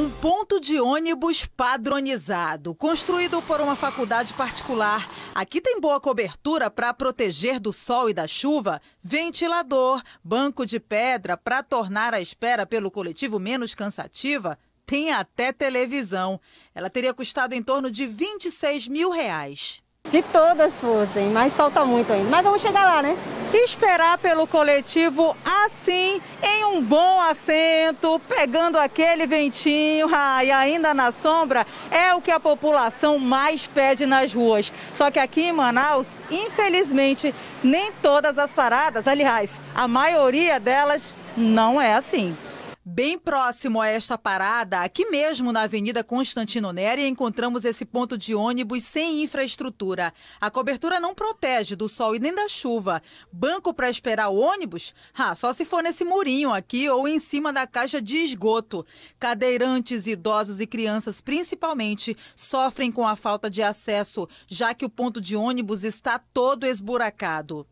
Um ponto de ônibus padronizado, construído por uma faculdade particular. Aqui tem boa cobertura para proteger do sol e da chuva, ventilador, banco de pedra para tornar a espera pelo coletivo menos cansativa. Tem até televisão. Ela teria custado em torno de 26 mil reais. Se todas fossem, mas falta muito ainda. Mas vamos chegar lá, né? esperar pelo coletivo assim, em um bom assento, pegando aquele ventinho ah, e ainda na sombra, é o que a população mais pede nas ruas. Só que aqui em Manaus, infelizmente, nem todas as paradas, aliás, a maioria delas não é assim. Bem próximo a esta parada, aqui mesmo na Avenida Constantino Neri, encontramos esse ponto de ônibus sem infraestrutura. A cobertura não protege do sol e nem da chuva. Banco para esperar o ônibus? Ah, só se for nesse murinho aqui ou em cima da caixa de esgoto. Cadeirantes, idosos e crianças, principalmente, sofrem com a falta de acesso, já que o ponto de ônibus está todo esburacado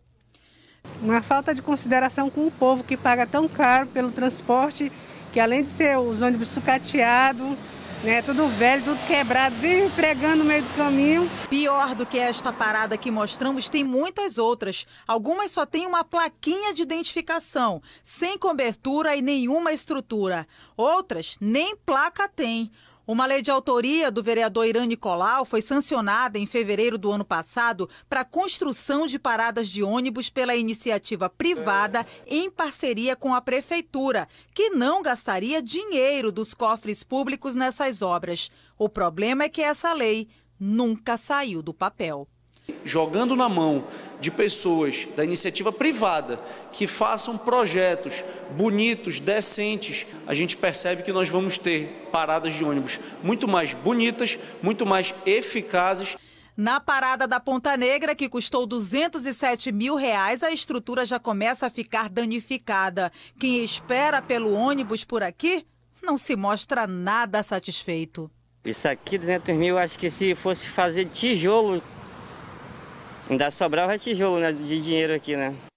uma falta de consideração com o povo que paga tão caro pelo transporte, que além de ser os ônibus sucateados, né, tudo velho, tudo quebrado, vive pregando no meio do caminho. Pior do que esta parada que mostramos, tem muitas outras. Algumas só têm uma plaquinha de identificação, sem cobertura e nenhuma estrutura. Outras nem placa têm. Uma lei de autoria do vereador Irã Nicolau foi sancionada em fevereiro do ano passado para a construção de paradas de ônibus pela iniciativa privada em parceria com a prefeitura, que não gastaria dinheiro dos cofres públicos nessas obras. O problema é que essa lei nunca saiu do papel jogando na mão de pessoas da iniciativa privada que façam projetos bonitos, decentes, a gente percebe que nós vamos ter paradas de ônibus muito mais bonitas, muito mais eficazes. Na parada da Ponta Negra, que custou 207 mil reais, a estrutura já começa a ficar danificada. Quem espera pelo ônibus por aqui não se mostra nada satisfeito. Isso aqui, 200 mil, acho que se fosse fazer tijolo Ainda sobrava tijolo né, de dinheiro aqui, né?